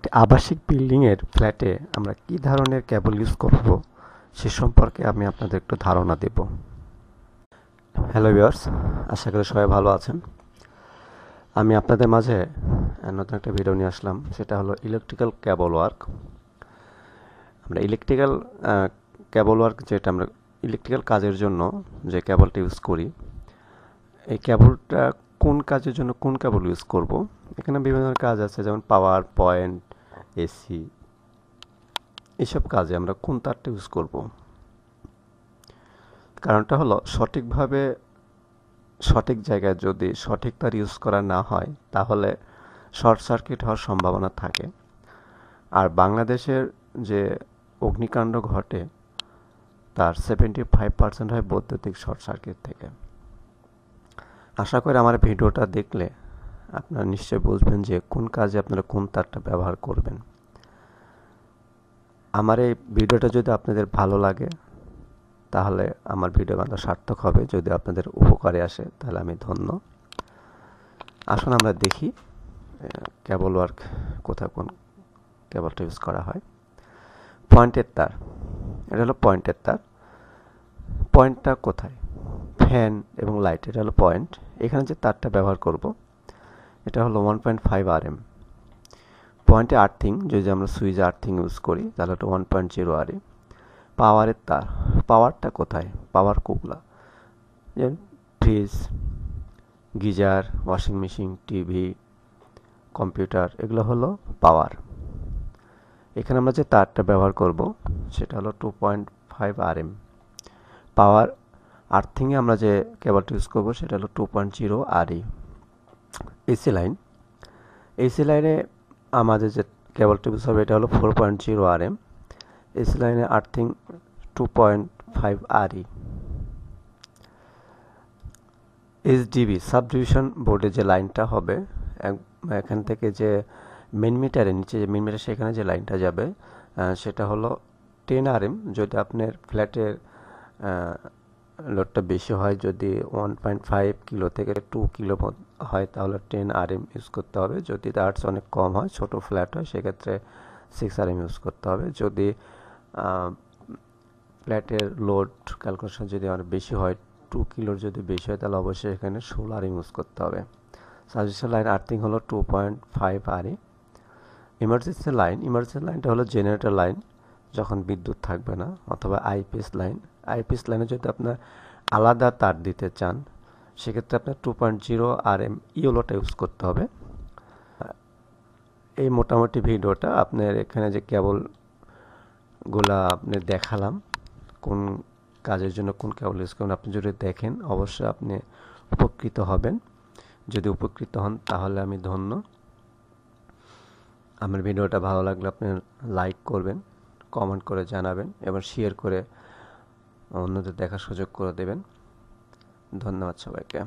একটি আবাসিক বিল্ডিংয়ের ফ্ল্যাটে আমরা কি ধরনের কেবল ইউজ করব সে সম্পর্কে আমি আপনাদের একটু ধারণা দেব হ্যালো ইয়ার্স আশা করি সবাই ভালো আছেন আমি আপনাদের মাঝে নতুন একটা ভিডিও নিয়ে আসলাম সেটা হলো ইলেকট্রিক্যাল কেবল ওয়ার্ক আমরা ইলেকট্রিক্যাল কেবল ওয়ার্ক যেটা আমরা ইলেকট্রিক্যাল কাজের জন্য যে কেবলটা ইউজ করি এই কেবলটা কোন কাজের জন্য কোন কেবল ইউজ করব এখানে বিভিন্ন কাজ আছে যেমন পাওয়ার পয়েন্ট এসি এসব কাজে আমরা কোন তারটা ইউজ করব কারণটা হলো সঠিকভাবে সঠিক জায়গায় যদি সঠিক তার ইউজ করা না হয় তাহলে শর্ট সার্কিট হওয়ার সম্ভাবনা থাকে আর বাংলাদেশের যে অগ্নিকাণ্ড ঘটে তার সেভেন্টি ফাইভ পার্সেন্ট হয় বৈদ্যুতিক শর্ট সার্কিট থেকে আশা করি আমার ভিডিওটা দেখলে আপনারা নিশ্চয়ই বুঝবেন যে কোন কাজে আপনারা কোন তারটা ব্যবহার করবেন আমার এই ভিডিওটা যদি আপনাদের ভালো লাগে তাহলে আমার ভিডিও বান্ধব সার্থক হবে যদি আপনাদের উপকারে আসে তাহলে আমি ধন্য আসুন আমরা দেখি কেবল ওয়ার্ক কোথায় কোন কেবলটা ইউজ করা হয় পয়েন্টের তার এটা হলো পয়েন্টের তার পয়েন্টটা কোথায় ফ্যান এবং লাইট এটা হলো পয়েন্ট এখানে যে তারটা ব্যবহার করব এটা হলো one point five R M পয়েন্টে আর্থিং যদি আমরা সুইচ আর্থিং ইউজ করি তাহলে ওটা one point zero R M পাওয়ারের তার পাওয়ারটা কোথায় পাওয়ার কুকলা যেমন fridge geyser washing machine TV computer এগুলো হলো পাওয়ার এখানে আমরা যে তারটা ব্যবহার করব সেটা হলো two point five R M power আর্থিংয়ে আমরা যে কেবলটা ইউজ করবো সেটা হলো two point zero R E AC line AC লাইনে আমাদের যে কেবল টিভি হবে এটা হলো four point zero R M AC লাইনে earthing two point five R E DB sub division বোর্ডে যে লাইনটা হবে এখান থেকে যে মেন মিটারের নিচে যে মেন মিটার সেখানে যে লাইনটা যাবে সেটা হলো টেন আর এম যদি আপনার ফ্ল্যাটের লোডটা বেশি হয় যদি ওয়ান পয়েন্ট ফাইভ কিলো থেকে টু কিলো হয় তাহলে টেন আর এম ইউজ করতে হবে যদি আর্টস অনেক কম হয় ছোটো ফ্ল্যাট হয় সেক্ষেত্রে সিক্স আর এম ইউজ করতে হবে যদি ফ্ল্যাটের লোড ক্যালকুলেশন যদি অনেক বেশি হয় টু কিলোর যদি বেশি হয় তাহলে অবশ্যই এখানে ষোলো আর এম ইউজ করতে হবে সার্ভিসের লাইন আর্থিং হলো two point five R M emergency line emergency লাইনটা হলো জেনারেটর লাইন যখন বিদ্যুৎ থাকবে না অথবা আইপিএস লাইন আইপিএস লাইনে যদি আপনার আলাদা তার দিতে চান সেক্ষেত্রে আপনার two point zero R M ইউলোটা ইউজ করতে হবে এই মোটামুটি ভিডিওটা আপনার এখানে যে কেবলগুলা আপনি দেখালাম কোন কাজের জন্য কোন কেবল ইউজ করেন আপনি যদি দেখেন অবশ্যই আপনি উপকৃত হবেন যদি উপকৃত হন তাহলে আমি ধন্য আমার ভিডিওটা ভালো লাগলে আপনি লাইক করবেন কমেন্ট করে জানাবেন এবং শেয়ার করে অন্যদের দেখার সুযোগ করে দেবেন ধন্যবাদ সবাইকে